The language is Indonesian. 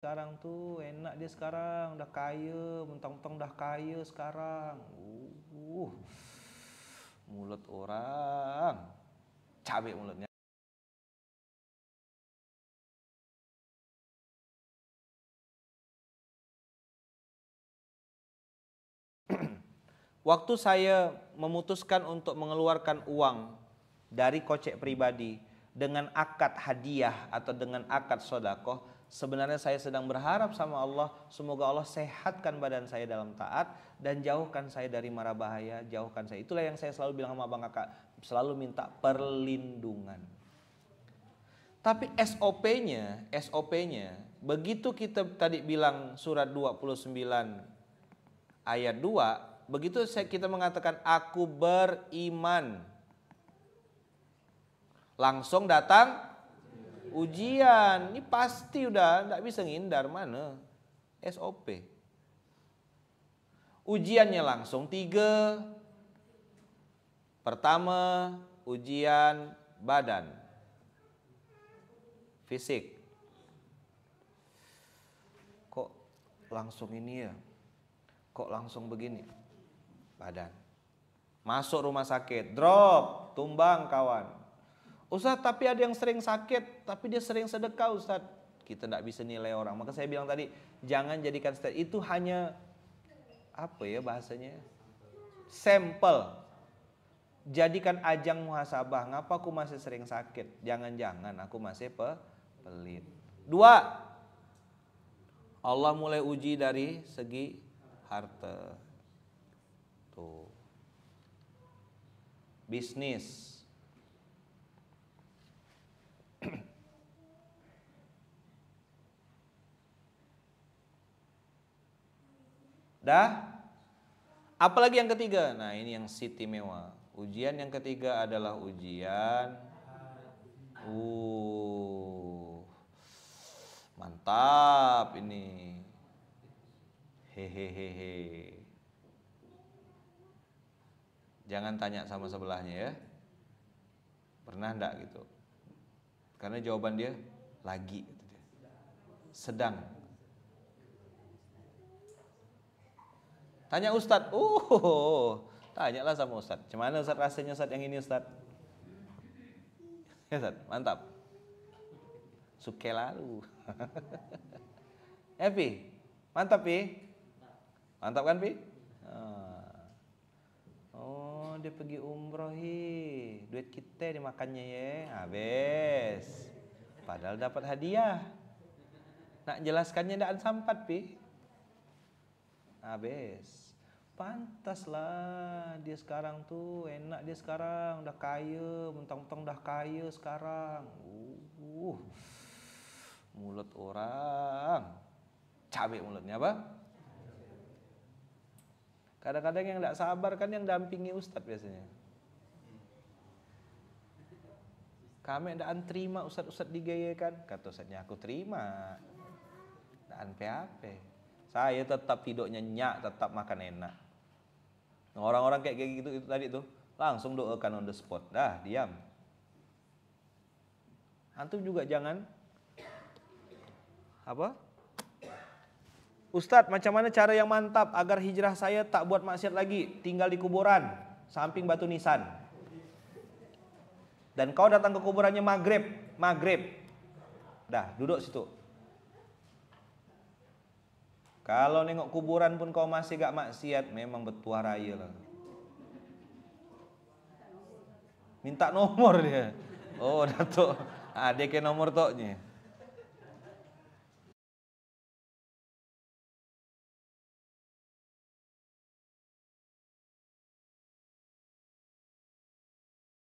sekarang tuh enak dia sekarang udah kaya mentang-mentang udah kaya sekarang uh, uh mulut orang cabe mulutnya Waktu saya memutuskan untuk mengeluarkan uang dari kocek pribadi dengan akad hadiah atau dengan akad sodakoh, Sebenarnya saya sedang berharap sama Allah, semoga Allah sehatkan badan saya dalam taat dan jauhkan saya dari mara bahaya, jauhkan saya. Itulah yang saya selalu bilang sama abang Kakak, selalu minta perlindungan. Tapi SOP-nya, SOP-nya, begitu kita tadi bilang surat 29 ayat 2, begitu kita mengatakan aku beriman, langsung datang ujian ini pasti udah tidak bisa ngindar mana SOP ujiannya langsung tiga pertama ujian badan fisik kok langsung ini ya kok langsung begini badan masuk rumah sakit drop tumbang kawan Ustaz, tapi ada yang sering sakit, tapi dia sering sedekah, Ustaz. Kita tidak bisa nilai orang. Maka saya bilang tadi, jangan jadikan stat itu hanya apa ya bahasanya? Sampel. Jadikan ajang muhasabah. Ngapa aku masih sering sakit? Jangan-jangan aku masih pelit. Dua. Allah mulai uji dari segi harta. Tuh. Bisnis Dah? Apalagi yang ketiga? Nah, ini yang siti mewah. Ujian yang ketiga adalah ujian uh mantap ini. Hehehehe. Jangan tanya sama sebelahnya ya. Pernah enggak gitu? Karena jawaban dia lagi Sedang Tanya Ustadz. Uh, tanyalah sama Ustadz. Gimana Ustadz rasanya Ustadz yang ini Ustadz? Ya Ustadz, mantap. Suke lalu. eh Pi, mantap Pi. Mantap kan Pi? Ah. Oh, dia pergi umroh hi. Duit kita dimakannya ya. Habis. Padahal dapat hadiah. Nak jelaskannya tidak sempat Pi habis pantaslah dia sekarang tuh enak dia sekarang udah kaya mentang-mentang udah kaya sekarang uh, mulut orang cabe mulutnya apa kadang-kadang yang tidak sabar kan yang dampingi ustadz biasanya kami tidak terima ustadz-ustadz digayakan kata ustadznya aku terima tidak apa-apa saya tetap tidur nyenyak, tetap makan enak. Nah, orang-orang kayak kayak gitu itu tadi tuh langsung doakan on the spot. Dah, diam. Antum juga jangan apa? Ustadz, macam mana cara yang mantap agar hijrah saya tak buat maksiat lagi, tinggal di kuburan, samping batu nisan. Dan kau datang ke kuburannya maghrib, maghrib. Dah, duduk situ. Kalau nengok kuburan pun kau masih gak maksiat, memang betua raya lah. Minta nomor dia. Oh, Datuk. Ah, dia ke nomor toknya.